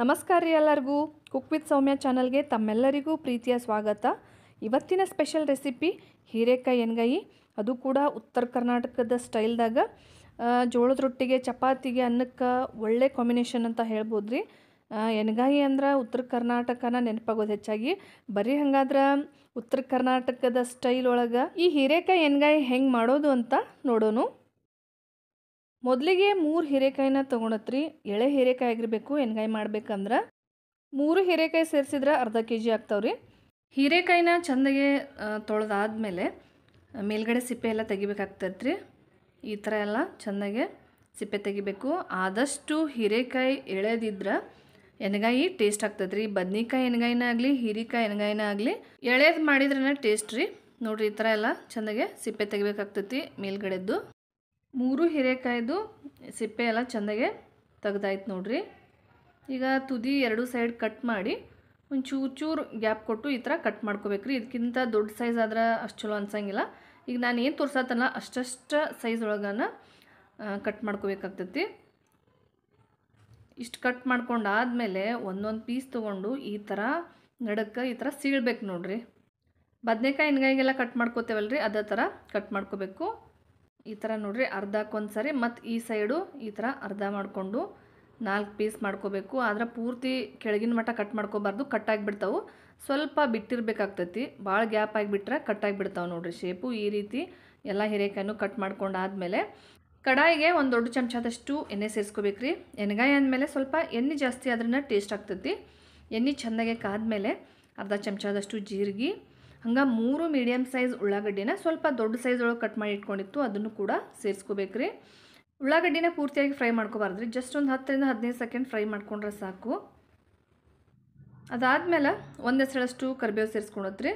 ನಮಸ್ಕಾರ ರೀ ಎಲ್ಲರಿಗೂ ಕುಕ್ ವಿತ್ ಸೌಮ್ಯ ಚಾನಲ್ಗೆ ತಮ್ಮೆಲ್ಲರಿಗೂ ಪ್ರೀತಿಯ ಸ್ವಾಗತ ಇವತ್ತಿನ ಸ್ಪೆಷಲ್ ರೆಸಿಪಿ ಹೀರೆಕಾಯಿ ಎಣ್ಗಾಯಿ ಅದು ಕೂಡ ಉತ್ತರ ಕರ್ನಾಟಕದ ಸ್ಟೈಲ್ದಾಗ ಜೋಳದ ರೊಟ್ಟಿಗೆ ಚಪಾತಿಗೆ ಅನ್ನಕ್ಕೆ ಒಳ್ಳೆ ಕಾಂಬಿನೇಷನ್ ಅಂತ ಹೇಳ್ಬೋದು ರೀ ಎಣ್ಗಾಯಿ ಅಂದ್ರೆ ಉತ್ತರ ಕರ್ನಾಟಕನ ನೆನಪಾಗೋದು ಹೆಚ್ಚಾಗಿ ಬರೀ ಹಂಗಾದ್ರೆ ಉತ್ತರ ಕರ್ನಾಟಕದ ಸ್ಟೈಲ್ ಒಳಗೆ ಈ ಹೀರೆಕಾಯಿ ಎಣ್ಗಾಯಿ ಹೆಂಗೆ ಮಾಡೋದು ಅಂತ ನೋಡೋನು ಮೊದಲಿಗೆ ಮೂರು ಹೀರೆಕಾಯಿನ ತೊಗೊಂಡತ್ರಿ ಎಳೆ ಹೀರೆಕಾಯಿ ಆಗಿರಬೇಕು ಎಣ್ಗಾಯಿ ಮಾಡಬೇಕಂದ್ರೆ ಮೂರು ಹೀರೆಕಾಯಿ ಸೇರಿಸಿದ್ರೆ ಅರ್ಧ ಕೆ ಜಿ ಆಗ್ತಾವ್ರಿ ಹೀರೆಕಾಯಿನ ಚೆಂದಾಗೆ ತೊಳೆದಾದ್ಮೇಲೆ ಮೇಲ್ಗಡೆ ಸಿಪ್ಪೆ ಎಲ್ಲ ತೆಗಿಬೇಕಾಗ್ತೈತ್ರಿ ಈ ಥರ ಎಲ್ಲ ಚೆಂದಾಗೆ ಸಿಪ್ಪೆ ತೆಗಿಬೇಕು ಆದಷ್ಟು ಹೀರೆಕಾಯಿ ಎಳೆದಿದ್ರೆ ಎಣ್ಗಾಯಿ ಟೇಸ್ಟ್ ಆಗ್ತೈತ್ರಿ ಬದ್ನಿಕಾಯಿ ಎಣ್ಗಾಯಿನ ಆಗಲಿ ಹೀರೆಕಾಯಿ ಎಣ್ಗಾಯಿನ ಆಗಲಿ ಎಳೆದು ಮಾಡಿದ್ರೇ ಟೇಸ್ಟ್ ರೀ ನೋಡಿರಿ ಈ ಥರ ಎಲ್ಲ ಚೆಂದಾಗೆ ಸಿಪ್ಪೆ ತೆಗಿಬೇಕಾಗ್ತೈತಿ ಮೇಲ್ಗಡೆದ್ದು ಮೂರು ಹೀರೆಕಾಯ್ದು ಸಿಪ್ಪೆ ಎಲ್ಲ ಚೆಂದಾಗೆ ತೆಗ್ದಾಯ್ತು ನೋಡ್ರಿ ಈಗ ತುದಿ ಎರಡು ಸೈಡ್ ಕಟ್ ಮಾಡಿ ಒಂದು ಚೂರು ಚೂರು ಗ್ಯಾಪ್ ಕೊಟ್ಟು ಈ ಥರ ಕಟ್ ಮಾಡ್ಕೋಬೇಕ್ರಿ ಇದಕ್ಕಿಂತ ದೊಡ್ಡ ಸೈಜ್ ಆದ್ರೆ ಅಷ್ಟು ಚಲೋ ಅನ್ಸಂಗಿಲ್ಲ ಈಗ ನಾನು ಏನು ತೋರ್ಸತ್ತಲ್ಲ ಅಷ್ಟಷ್ಟು ಸೈಜ್ ಒಳಗನ ಕಟ್ ಮಾಡ್ಕೋಬೇಕಾಗ್ತೈತಿ ಇಷ್ಟು ಕಟ್ ಮಾಡ್ಕೊಂಡು ಆದಮೇಲೆ ಒಂದೊಂದು ಪೀಸ್ ತೊಗೊಂಡು ಈ ಥರ ನಡಕ್ಕೆ ಈ ಥರ ಸೀಳ್ಬೇಕು ನೋಡ್ರಿ ಬದನೆಕಾಯಿ ಎಣ್ಗಾಯಿಗೆಲ್ಲ ಕಟ್ ಮಾಡ್ಕೋತೇವಲ್ರಿ ಅದೇ ಥರ ಕಟ್ ಮಾಡ್ಕೋಬೇಕು ಈ ಥರ ನೋಡ್ರಿ ಅರ್ಧಕ್ಕೊಂದು ಸರಿ ಮತ್ತು ಈ ಸೈಡು ಈ ಥರ ಅರ್ಧ ಮಾಡಿಕೊಂಡು ನಾಲ್ಕು ಪೀಸ್ ಮಾಡ್ಕೋಬೇಕು ಆದರೆ ಪೂರ್ತಿ ಕೆಳಗಿನ ಮಟ್ಟ ಕಟ್ ಮಾಡ್ಕೋಬಾರ್ದು ಕಟ್ಟಾಗಿಬಿಡ್ತಾವೆ ಸ್ವಲ್ಪ ಬಿಟ್ಟಿರಬೇಕಾಗ್ತೈತಿ ಭಾಳ ಗ್ಯಾಪ್ ಆಗಿಬಿಟ್ರೆ ಕಟ್ಟಾಗಿಬಿಡ್ತಾವೆ ನೋಡ್ರಿ ಶೇಪು ಈ ರೀತಿ ಎಲ್ಲ ಹೀರೆಕಾಯನ್ನು ಕಟ್ ಮಾಡ್ಕೊಂಡಾದಮೇಲೆ ಕಡಾಯಿಗೆ ಒಂದು ದೊಡ್ಡ ಚಮಚದಷ್ಟು ಎಣ್ಣೆ ಸೇರಿಸ್ಕೋಬೇಕು ರೀ ಎಣ್ಣೆಗಾಯಿ ಅಂದಮೇಲೆ ಸ್ವಲ್ಪ ಎಣ್ಣೆ ಜಾಸ್ತಿ ಅದ್ರನ್ನ ಟೇಸ್ಟ್ ಆಗ್ತೈತಿ ಎಣ್ಣೆ ಚೆನ್ನಾಗೆ ಕಾದ್ಮೇಲೆ ಅರ್ಧ ಚಮಚದಷ್ಟು ಜೀರಿಗೆ ಹಂಗೆ ಮೂರು ಮೀಡಿಯಮ್ ಸೈಜ್ ಉಳ್ಳಾಗಡ್ಡಿನ ಸ್ವಲ್ಪ ದೊಡ್ಡ ಸೈಜ್ ಒಳಗೆ ಕಟ್ ಮಾಡಿ ಇಟ್ಕೊಂಡಿತ್ತು ಅದನ್ನು ಕೂಡ ಸೇರಿಸ್ಕೋಬೇಕು ರೀ ಉಳ್ಳಾಗಡ್ಡಿನ ಪೂರ್ತಿಯಾಗಿ ಫ್ರೈ ಮಾಡ್ಕೋಬಾರ್ದು ರೀ ಜಸ್ಟ್ ಒಂದು ಹತ್ತರಿಂದ ಹದಿನೈದು ಸೆಕೆಂಡ್ ಫ್ರೈ ಮಾಡ್ಕೊಂಡ್ರೆ ಸಾಕು ಅದಾದಮೇಲೆ ಒಂದು ಹೆಸರಷ್ಟು ಕರಿಬೇವು ಸೇರಿಸ್ಕೊಳತ್ರಿ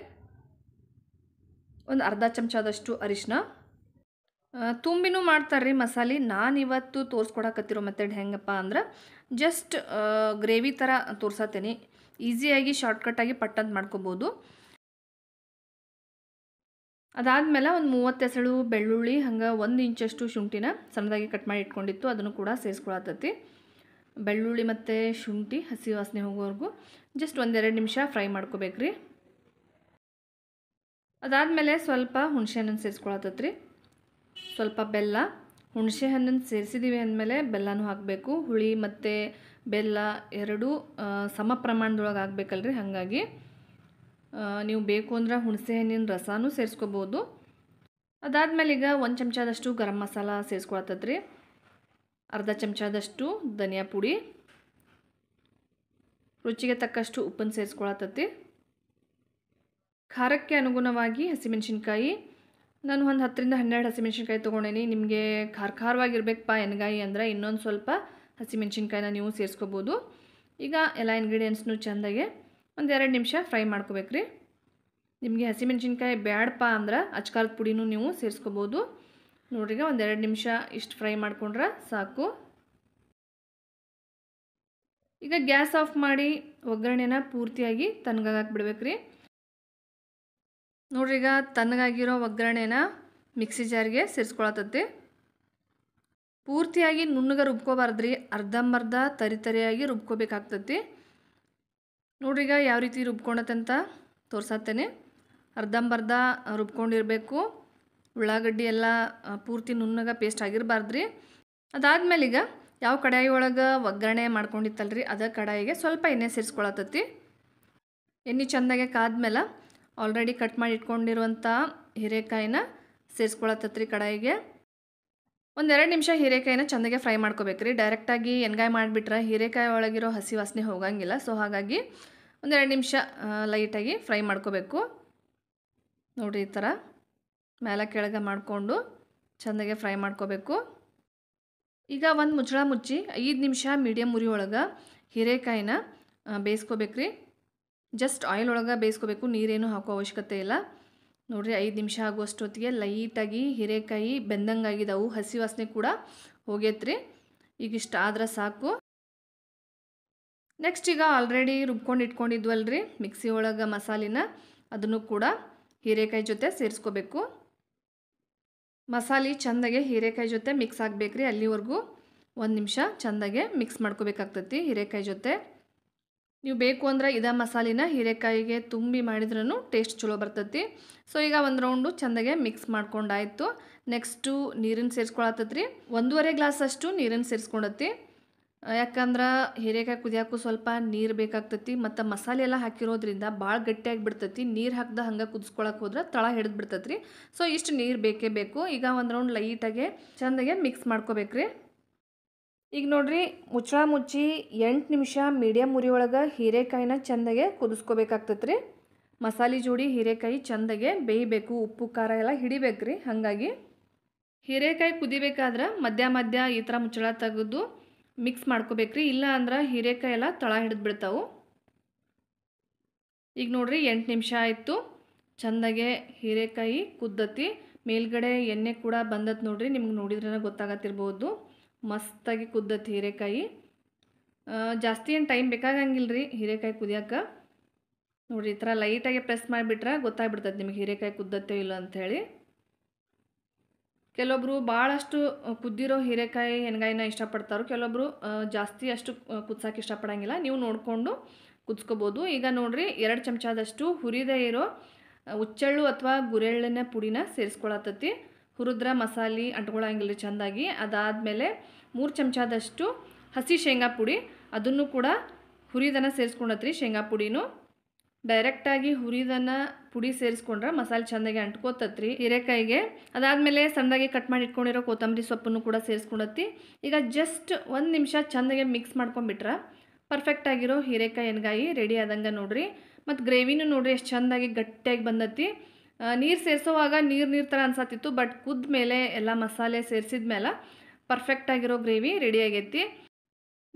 ಒಂದು ಅರ್ಧ ಚಮಚದಷ್ಟು ಅರಿಶಿನ ತುಂಬಿನೂ ಮಾಡ್ತಾರೆ ರೀ ಮಸಾಲೆ ನಾನು ಇವತ್ತು ತೋರಿಸ್ಕೊಡಕತ್ತಿರೋ ಮೆಥಡ್ ಹೆಂಗಪ್ಪ ಅಂದ್ರೆ ಜಸ್ಟ್ ಗ್ರೇವಿ ಥರ ತೋರ್ಸತ್ತೇನೆ ಈಸಿಯಾಗಿ ಶಾರ್ಟ್ಕಟ್ಟಾಗಿ ಪಟ್ಟಂತ ಮಾಡ್ಕೊಬೋದು ಅದಾದಮೇಲೆ ಒಂದು ಮೂವತ್ತೆಸಳು ಬೆಳ್ಳುಳ್ಳಿ ಹಂಗೆ ಒಂದು ಇಂಚಷ್ಟು ಶುಂಠಿನ ಸಣ್ಣದಾಗಿ ಕಟ್ ಮಾಡಿ ಇಟ್ಕೊಂಡಿತ್ತು ಅದನ್ನು ಕೂಡ ಸೇರಿಸ್ಕೊಳತ್ತೈತಿ ಬೆಳ್ಳುಳ್ಳಿ ಮತ್ತು ಶುಂಠಿ ಹಸಿ ವಾಸನೆ ಹೋಗೋವರೆಗೂ ಜಸ್ಟ್ ಒಂದೆರಡು ನಿಮಿಷ ಫ್ರೈ ಮಾಡ್ಕೋಬೇಕ್ರಿ ಅದಾದಮೇಲೆ ಸ್ವಲ್ಪ ಹುಣಸೆ ಹಣ್ಣನ್ನು ರೀ ಸ್ವಲ್ಪ ಬೆಲ್ಲ ಹುಣಸೆ ಹಣ್ಣನ್ನು ಸೇರಿಸಿದ್ದೀವಿ ಅಂದಮೇಲೆ ಬೆಲ್ಲನೂ ಹಾಕಬೇಕು ಹುಳಿ ಮತ್ತು ಬೆಲ್ಲ ಎರಡೂ ಸಮ ಪ್ರಮಾಣದೊಳಗೆ ಹಾಕಬೇಕಲ್ರಿ ಹಾಗಾಗಿ ನೀವು ಬೇಕು ಅಂದ್ರೆ ಹುಣಸೆ ಹಣ್ಣಿನ ರಸನೂ ಸೇರಿಸ್ಕೋಬೋದು ಅದಾದಮೇಲೆ ಈಗ ಒಂದು ಚಮಚದಷ್ಟು ಗರಂ ಮಸಾಲ ರೀ ಅರ್ಧ ಚಮಚದಷ್ಟು ಧನಿಯಾ ಪುಡಿ ರುಚಿಗೆ ತಕ್ಕಷ್ಟು ಉಪ್ಪನ್ನು ಸೇರಿಸ್ಕೊಳತ್ತತಿ ಖಾರಕ್ಕೆ ಅನುಗುಣವಾಗಿ ಹಸಿಮೆಣಸಿನ್ಕಾಯಿ ನಾನು ಒಂದು ಹತ್ತರಿಂದ ಹನ್ನೆರಡು ಹಸಿಮೆಣ್ಸಿನ್ಕಾಯಿ ತೊಗೊಂಡೇನಿ ನಿಮಗೆ ಖಾರ ಖಾರವಾಗಿರ್ಬೇಕಪ್ಪ ಎಣ್ಗಾಯಿ ಅಂದರೆ ಇನ್ನೊಂದು ಸ್ವಲ್ಪ ಹಸಿಮೆಣ್ಸಿನ್ಕಾಯಿನ ನೀವು ಸೇರಿಸ್ಕೋಬೋದು ಈಗ ಎಲ್ಲ ಇಂಗ್ರೀಡಿಯೆಂಟ್ಸ್ನು ಚೆಂದಾಗೆ ಒಂದು ಎರಡು ನಿಮಿಷ ಫ್ರೈ ಮಾಡ್ಕೋಬೇಕು ರೀ ನಿಮಗೆ ಹಸಿಮೆಣ್ಸಿನ್ಕಾಯಿ ಬ್ಯಾಡಪ್ಪ ಅಂದ್ರೆ ಅಚ್ಕಾಲದ ಪುಡಿನೂ ನೀವು ಸೇರಿಸ್ಕೋಬೋದು ನೋಡ್ರಿಗ ಒಂದು ಎರಡು ನಿಮಿಷ ಇಷ್ಟು ಫ್ರೈ ಮಾಡ್ಕೊಂಡ್ರೆ ಸಾಕು ಈಗ ಗ್ಯಾಸ್ ಆಫ್ ಮಾಡಿ ಒಗ್ಗರಣೆನ ಪೂರ್ತಿಯಾಗಿ ಬಿಡ್ಬೇಕು ರೀ ನೋಡ್ರಿ ಈಗ ತಣ್ಣಗಾಗಿರೋ ಒಗ್ಗರಣೆನ ಮಿಕ್ಸಿ ಜಾರಿಗೆ ಸೇರಿಸ್ಕೊಳತೈತಿ ಪೂರ್ತಿಯಾಗಿ ನುಣ್ಣಗೆ ರುಬ್ಕೋಬಾರ್ದ್ರಿ ಅರ್ಧಂಬರ್ಧ ತರಿತರಿಯಾಗಿ ರುಬ್ಕೋಬೇಕಾಗ್ತತಿ ನೋಡ್ರಿ ಈಗ ಯಾವ ರೀತಿ ರುಬ್ಕೊಳತ್ತಂತ ತೋರ್ಸತ್ತೇನೆ ಅರ್ಧಂಬರ್ಧ ರುಬ್ಕೊಂಡಿರಬೇಕು ಉಳ್ಳಾಗಡ್ಡಿ ಎಲ್ಲ ಪೂರ್ತಿ ನುಣ್ಣಗ ಪೇಸ್ಟ್ ಆಗಿರಬಾರ್ದು ರೀ ಅದಾದ್ಮೇಲೆ ಈಗ ಯಾವ ಕಡಾಯಿ ಒಳಗೆ ಒಗ್ಗರಣೆ ಮಾಡ್ಕೊಂಡಿತ್ತಲ್ರಿ ಅದ ಕಡಾಯಿಗೆ ಸ್ವಲ್ಪ ಎಣ್ಣೆ ಸೇರಿಸ್ಕೊಳತ್ತತಿ ಎಣ್ಣೆ ಚೆಂದಾಗೆ ಕಾದ್ಮೇಲೆ ಆಲ್ರೆಡಿ ಕಟ್ ಮಾಡಿ ಇಟ್ಕೊಂಡಿರುವಂಥ ಹೀರೆಕಾಯಿನ ಸೇರಿಸ್ಕೊಳತ್ತತ್ರಿ ಕಡಾಯಿಗೆ ಒಂದೆರಡು ನಿಮಿಷ ಹೀರೆಕಾಯಿನ ಚೆಂದಾಗೆ ಫ್ರೈ ಮಾಡ್ಕೋಬೇಕು ರೀ ಡೈರೆಕ್ಟಾಗಿ ಎಣ್ಗಾಯಿ ಮಾಡಿಬಿಟ್ರೆ ಹೀರೆಕಾಯಿ ಒಳಗಿರೋ ಹಸಿ ವಾಸನೆ ಹೋಗಂಗಿಲ್ಲ ಸೊ ಹಾಗಾಗಿ ಒಂದೆರಡು ನಿಮಿಷ ಲೈಟಾಗಿ ಫ್ರೈ ಮಾಡ್ಕೋಬೇಕು ನೋಡಿರಿ ಈ ಥರ ಮೇಲೆ ಕೆಳಗೆ ಮಾಡಿಕೊಂಡು ಚೆಂದಾಗೆ ಫ್ರೈ ಮಾಡ್ಕೋಬೇಕು ಈಗ ಒಂದು ಮುಚ್ಚಳ ಮುಚ್ಚಿ ಐದು ನಿಮಿಷ ಮೀಡಿಯಮ್ ಉರಿ ಒಳಗೆ ಹೀರೆಕಾಯಿನ ಬೇಯಿಸ್ಕೋಬೇಕ್ರಿ ಜಸ್ಟ್ ಆಯಿಲ್ ಒಳಗೆ ಬೇಯಿಸ್ಕೋಬೇಕು ನೀರೇನು ಹಾಕೋ ಅವಶ್ಯಕತೆ ಇಲ್ಲ ನೋಡಿರಿ ಐದು ನಿಮಿಷ ಆಗುವಷ್ಟೊತ್ತಿಗೆ ಲೈಟಾಗಿ ಹೀರೆಕಾಯಿ ಬೆಂದಂಗಾಗಿದ್ದಾವೆ ಹಸಿ ವಾಸನೆ ಕೂಡ ಹೋಗೈತ್ರಿ ಈಗಿಷ್ಟು ಆದ್ರೆ ಸಾಕು ನೆಕ್ಸ್ಟ್ ಈಗ ಆಲ್ರೆಡಿ ರುಬ್ಕೊಂಡು ಇಟ್ಕೊಂಡಿದ್ವಲ್ರಿ ಮಿಕ್ಸಿ ಒಳಗೆ ಮಸಾಲಿನ ಅದನ್ನು ಕೂಡ ಹೀರೆಕಾಯಿ ಜೊತೆ ಸೇರಿಸ್ಕೋಬೇಕು ಮಸಾಲೆ ಚೆಂದಾಗೆ ಹೀರೆಕಾಯಿ ಜೊತೆ ಮಿಕ್ಸ್ ಆಗಬೇಕ್ರಿ ಅಲ್ಲಿವರೆಗೂ ಒಂದು ನಿಮಿಷ ಚೆಂದಾಗೆ ಮಿಕ್ಸ್ ಮಾಡ್ಕೋಬೇಕಾಗ್ತೈತಿ ಹೀರೆಕಾಯಿ ಜೊತೆ ನೀವು ಬೇಕು ಅಂದ್ರೆ ಇದ ಮಸಾಲಿನ ಹೀರೆಕಾಯಿಗೆ ತುಂಬಿ ಮಾಡಿದ್ರೂ ಟೇಸ್ಟ್ ಚಲೋ ಬರ್ತೈತಿ ಸೊ ಈಗ ಒಂದು ರೌಂಡು ಚೆಂದಾಗೆ ಮಿಕ್ಸ್ ಮಾಡ್ಕೊಂಡಾಯಿತು ನೆಕ್ಸ್ಟು ನೀರನ್ನು ಸೇರಿಸ್ಕೊಳತ್ತೈತ್ರಿ ಒಂದೂವರೆ ಗ್ಲಾಸಷ್ಟು ನೀರನ್ನು ಸೇರಿಸ್ಕೊಂಡತಿ ಯಾಕಂದ್ರೆ ಹೀರೆಕಾಯಿ ಕುದಿಯಾಕು ಸ್ವಲ್ಪ ನೀರು ಬೇಕಾಗ್ತತಿ ಮತ್ತು ಮಸಾಲೆ ಎಲ್ಲ ಹಾಕಿರೋದ್ರಿಂದ ಭಾಳ ಗಟ್ಟಿಯಾಗಿ ಬಿಡ್ತೈತಿ ನೀರು ಹಾಕ್ದ ಹಂಗೆ ಕುದಿಸ್ಕೊಳಕ್ಕೆ ಹೋದ್ರೆ ತಳ ಹಿಡಿದು ಬಿಡ್ತತ್ರಿ ಸೊ ಇಷ್ಟು ನೀರು ಬೇಕೇ ಬೇಕು ಈಗ ಒಂದು ರೌಂಡ್ ಲೈಟಾಗೆ ಚೆಂದಾಗೆ ಮಿಕ್ಸ್ ಮಾಡ್ಕೋಬೇಕ್ರಿ ಈಗ ನೋಡಿರಿ ಮುಚ್ಚಳ ಮುಚ್ಚಿ ಎಂಟು ನಿಮಿಷ ಮೀಡಿಯಮ್ ಉರಿಯೊಳಗೆ ಹೀರೆಕಾಯಿನ ಚೆಂದಾಗೆ ಕುದಿಸ್ಕೋಬೇಕಾಗ್ತತ್ರಿ ಮಸಾಲೆ ಜೋಡಿ ಹೀರೆಕಾಯಿ ಚೆಂದಾಗೆ ಬೇಯಬೇಕು ಉಪ್ಪು ಖಾರ ಎಲ್ಲ ಹಿಡಿಬೇಕ್ರಿ ಹಾಗಾಗಿ ಹೀರೆಕಾಯಿ ಕುದಿಬೇಕಾದ್ರೆ ಮಧ್ಯ ಮಧ್ಯ ಈ ಥರ ಮುಚ್ಚಳ ತೆಗೆದು ಮಿಕ್ಸ್ ಮಾಡ್ಕೋಬೇಕ್ರಿ ಇಲ್ಲ ಅಂದ್ರೆ ಹೀರೆಕಾಯಿ ಎಲ್ಲ ತಳ ಹಿಡಿದು ಬಿಡ್ತಾವೆ ಈಗ ನೋಡ್ರಿ ಎಂಟು ನಿಮಿಷ ಆಯಿತು ಚೆಂದಾಗೆ ಹೀರೆಕಾಯಿ ಕುದ್ದತಿ ಮೇಲ್ಗಡೆ ಎಣ್ಣೆ ಕೂಡ ಬಂದತ್ ನೋಡ್ರಿ ನಿಮ್ಗೆ ನೋಡಿದ್ರೇ ಗೊತ್ತಾಗತ್ತಿರ್ಬೋದು ಮಸ್ತಾಗಿ ಕುದ್ದತಿ ಹೀರೆಕಾಯಿ ಜಾಸ್ತಿ ಏನು ಟೈಮ್ ಬೇಕಾಗಂಗಿಲ್ಲ ರೀ ಹೀರೆಕಾಯಿ ಕುದಿಯೋಕೆ ನೋಡಿರಿ ಈ ಥರ ಲೈಟಾಗಿ ಪ್ರೆಸ್ ಮಾಡಿಬಿಟ್ರೆ ಗೊತ್ತಾಗ್ಬಿಡ್ತದೆ ನಿಮಗೆ ಹೀರೆಕಾಯಿ ಕುದ್ದತ್ತೋ ಇಲ್ಲ ಅಂಥೇಳಿ ಕೆಲವೊಬ್ಬರು ಭಾಳಷ್ಟು ಕುದ್ದಿರೋ ಹೀರೆಕಾಯಿ ಹೆಣಗಾಯಿನ ಇಷ್ಟಪಡ್ತಾರೋ ಕೆಲವೊಬ್ಬರು ಜಾಸ್ತಿ ಅಷ್ಟು ಕುದ್ಸೋಕೆ ಇಷ್ಟಪಡೋಂಗಿಲ್ಲ ನೀವು ನೋಡಿಕೊಂಡು ಕುದಿಸ್ಕೋಬೋದು ಈಗ ನೋಡಿರಿ ಎರಡು ಚಮಚದಷ್ಟು ಹುರಿದೇ ಇರೋ ಹುಚ್ಚಳ್ಳು ಅಥವಾ ಗುರೆಳ್ಳಿನ ಪುಡಿನ ಸೇರಿಸ್ಕೊಳತ್ತತಿ ಹುರಿದ್ರ ಮಸಾಲೆ ಅಂಟ್ಕೊಳ್ಳೋಂಗಿಲ್ಲ ಚೆಂದಾಗಿ ಅದಾದಮೇಲೆ ಮೂರು ಚಮಚದಷ್ಟು ಹಸಿ ಶೇಂಗಾ ಪುಡಿ ಅದನ್ನು ಕೂಡ ಹುರಿದನ ಸೇರಿಸ್ಕೊಂಡತ್ರಿ ಶೇಂಗಾ ಪುಡಿನೂ ಡೈರೆಕ್ಟಾಗಿ ಹುರಿದನ್ನು ಪುಡಿ ಸೇರಿಸ್ಕೊಂಡ್ರೆ ಮಸಾಲೆ ಚೆಂದಾಗಿ ಅಂಟ್ಕೋತತ್ರಿ ಹೀರೆಕಾಯಿಗೆ ಅದಾದಮೇಲೆ ಸಣ್ಣದಾಗಿ ಕಟ್ ಮಾಡಿ ಇಟ್ಕೊಂಡಿರೋ ಕೊತ್ತಂಬರಿ ಸೊಪ್ಪನ್ನು ಕೂಡ ಸೇರಿಸ್ಕೊಂಡತ್ತಿ ಈಗ ಜಸ್ಟ್ ಒಂದು ನಿಮಿಷ ಚೆಂದಾಗೆ ಮಿಕ್ಸ್ ಪರ್ಫೆಕ್ಟ್ ಪರ್ಫೆಕ್ಟಾಗಿರೋ ಹೀರೆಕಾಯಿ ಎಣ್ಗಾಯಿ ರೆಡಿ ಆದಂಗೆ ನೋಡ್ರಿ ಮತ್ತು ಗ್ರೇವಿನೂ ನೋಡ್ರಿ ಎಷ್ಟು ಚಂದಾಗಿ ಗಟ್ಟಿಯಾಗಿ ಬಂದತ್ತಿ ನೀರು ಸೇರಿಸೋವಾಗ ನೀರು ನೀರು ಥರ ಅನ್ಸತ್ತಿತ್ತು ಬಟ್ ಕುದ್ದ ಮೇಲೆ ಎಲ್ಲ ಮಸಾಲೆ ಸೇರಿಸಿದ ಮೇಲೆ ಪರ್ಫೆಕ್ಟಾಗಿರೋ ಗ್ರೇವಿ ರೆಡಿ ಆಗೈತಿ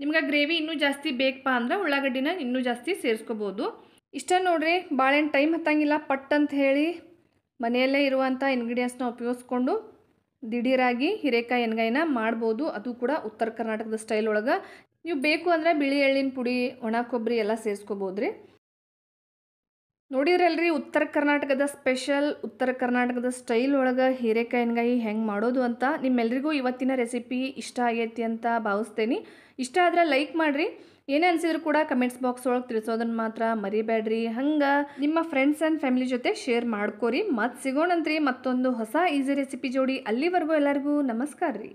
ನಿಮ್ಗೆ ಗ್ರೇವಿ ಇನ್ನೂ ಜಾಸ್ತಿ ಬೇಕಪ್ಪ ಅಂದ್ರೆ ಉಳ್ಳಾಗಡ್ಡಿನ ಇನ್ನೂ ಜಾಸ್ತಿ ಸೇರಿಸ್ಕೋಬೋದು ಇಷ್ಟ ನೋಡಿರಿ ಭಾಳೇನು ಟೈಮ್ ಹತ್ತಂಗಿಲ್ಲ ಪಟ್ ಅಂತ ಹೇಳಿ ಮನೆಯಲ್ಲೇ ಇರುವಂಥ ಇಂಗ್ರೀಡಿಯೆಂಟ್ಸ್ನ ಉಪಯೋಗಿಸ್ಕೊಂಡು ದಿಢೀರಾಗಿ ಹಿರೇಕಾಯಿ ಎಣ್ಗಾಯಿನ ಮಾಡ್ಬೋದು ಅದು ಕೂಡ ಉತ್ತರ ಕರ್ನಾಟಕದ ಸ್ಟೈಲ್ ಒಳಗೆ ನೀವು ಬೇಕು ಅಂದರೆ ಬಿಳಿ ಎಳ್ಳಿನ ಪುಡಿ ಒಣ ಕೊಬ್ಬರಿ ಎಲ್ಲ ಸೇರಿಸ್ಕೋಬೋದು ರೀ ನೋಡಿದ್ರಲ್ರಿ ಉತ್ತರ ಕರ್ನಾಟಕದ ಸ್ಪೆಷಲ್ ಉತ್ತರ ಕರ್ನಾಟಕದ ಸ್ಟೈಲ್ ಒಳಗೆ ಹೀರೆಕಾಯಿ ಎಣ್ಗಾಯಿ ಹೆಂಗೆ ಮಾಡೋದು ಅಂತ ನಿಮ್ಮೆಲ್ರಿಗೂ ಇವತ್ತಿನ ರೆಸಿಪಿ ಇಷ್ಟ ಆಗೈತಿ ಅಂತ ಭಾವಿಸ್ತೇನೆ ಇಷ್ಟ ಆದರೆ ಲೈಕ್ ಮಾಡಿರಿ ಏನೇ ಅನಿಸಿದ್ರು ಕೂಡ ಕಮೆಂಟ್ಸ್ ಬಾಕ್ಸ್ ಒಳಗೆ ತಿಳಿಸೋದನ್ನ ಮಾತ್ರ ಮರಿಬೇಡ್ರಿ ಹಂಗೆ ನಿಮ್ಮ ಫ್ರೆಂಡ್ಸ್ ಆ್ಯಂಡ್ ಫ್ಯಾಮಿಲಿ ಜೊತೆ ಶೇರ್ ಮಾಡ್ಕೋರಿ ಮತ್ತು ಸಿಗೋಣಂತ್ರಿ ಮತ್ತೊಂದು ಹೊಸ ಈಸಿ ರೆಸಿಪಿ ಜೋಡಿ ಅಲ್ಲಿವರೆಗೂ ಎಲ್ಲರಿಗೂ ನಮಸ್ಕಾರ ರೀ